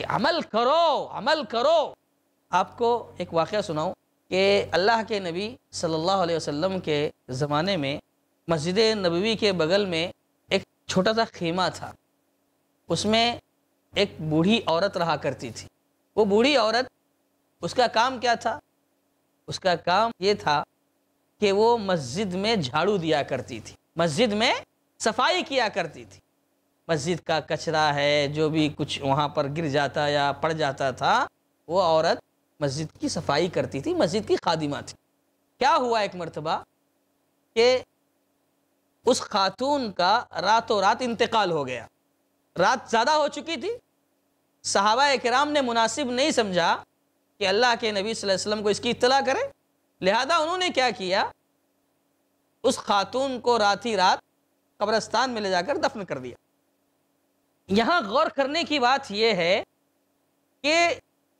کہ عمل کرو عمل کرو آپ کو ایک واقعہ سناؤں کہ اللہ کے نبی صلی اللہ علیہ وسلم کے زمانے میں مسجد نبوی کے بغل میں ایک چھوٹا سا خیمہ تھا اس میں ایک بوڑھی عورت رہا کرتی تھی وہ بوڑھی عورت اس کا کام کیا تھا اس کا کام یہ تھا کہ وہ مسجد میں جھاڑو دیا کرتی تھی مسجد میں صفائی کیا کرتی تھی مسجد کا کچرا ہے جو بھی کچھ وہاں پر گر جاتا یا پڑ جاتا تھا وہ عورت مسجد کی صفائی کرتی تھی مسجد کی خادمہ تھی کیا ہوا ایک مرتبہ کہ اس خاتون کا رات و رات انتقال ہو گیا رات زیادہ ہو چکی تھی صحابہ اکرام نے مناسب نہیں سمجھا کہ اللہ کے نبی صلی اللہ علیہ وسلم کو اس کی اطلاع کرے لہذا انہوں نے کیا کیا اس خاتون کو رات ہی رات قبرستان میں لے جا کر دفن کر دیا یہاں غور کرنے کی بات یہ ہے کہ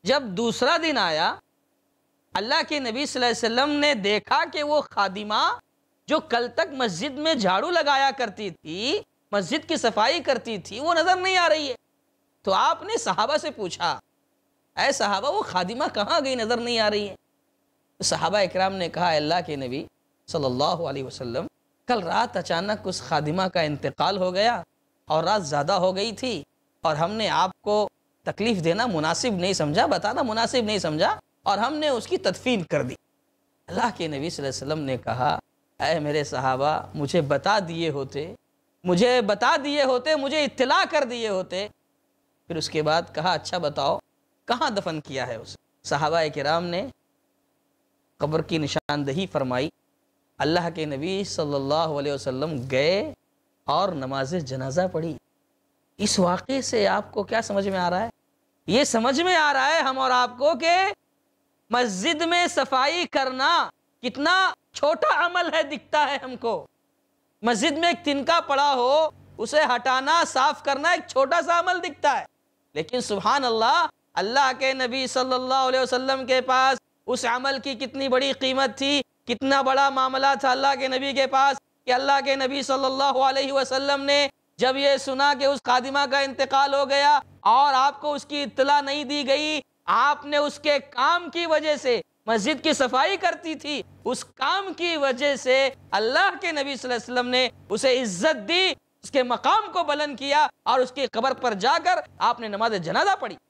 جب دوسرا دن آیا اللہ کے نبی صلی اللہ علیہ وسلم نے دیکھا کہ وہ خادمہ جو کل تک مسجد میں جھاڑو لگایا کرتی تھی مسجد کی صفائی کرتی تھی وہ نظر نہیں آ رہی ہے تو آپ نے صحابہ سے پوچھا اے صحابہ وہ خادمہ کہاں گئی نظر نہیں آ رہی ہے صحابہ اکرام نے کہا اللہ کے نبی صلی اللہ علیہ وسلم کل رات اچانک اس خادمہ کا انتقال ہو گیا اور رات زیادہ ہو گئی تھی اور ہم نے آپ کو تکلیف دینا مناسب نہیں سمجھا بتانا مناسب نہیں سمجھا اور ہم نے اس کی تدفین کر دی اللہ کے نبی صلی اللہ علیہ وسلم نے کہا اے میرے صحابہ مجھے بتا دیے ہوتے مجھے بتا دیے ہوتے مجھے اطلاع کر دیے ہوتے پھر اس کے بعد کہا اچھا بتاؤ کہاں دفن کیا ہے اسے صحابہ کرام نے قبر کی نشاندہی فرمائی اللہ کے نبی صلی اللہ علیہ وسلم گئے اور نماز جنازہ پڑھی اس واقعے سے آپ کو کیا سمجھ میں آ رہا ہے یہ سمجھ میں آ رہا ہے ہم اور آپ کو کہ مسجد میں صفائی کرنا کتنا چھوٹا عمل ہے دکھتا ہے ہم کو مسجد میں ایک تنکا پڑا ہو اسے ہٹانا صاف کرنا ایک چھوٹا سا عمل دکھتا ہے لیکن سبحان اللہ اللہ کے نبی صلی اللہ علیہ وسلم کے پاس اس عمل کی کتنی بڑی قیمت تھی کتنا بڑا معاملہ تھا اللہ کے نبی کے پاس کہ اللہ کے نبی صلی اللہ علیہ وسلم نے جب یہ سنا کہ اس اس کا انتقال ہو گیا اور آپ کو کی اطلاع نہیں دی گئی آپ نے اس کے کام کی وجہ سے مسجد کی صفائی کرتی تھی اس کام کی وجہ سے اللہ کے نبی صلی اللہ علیہ وسلم نے اسے عزت دی اس کے مقام کو بلند کیا اور اس کی قبر پر جا کر آپ نے نماز جنازہ پڑھی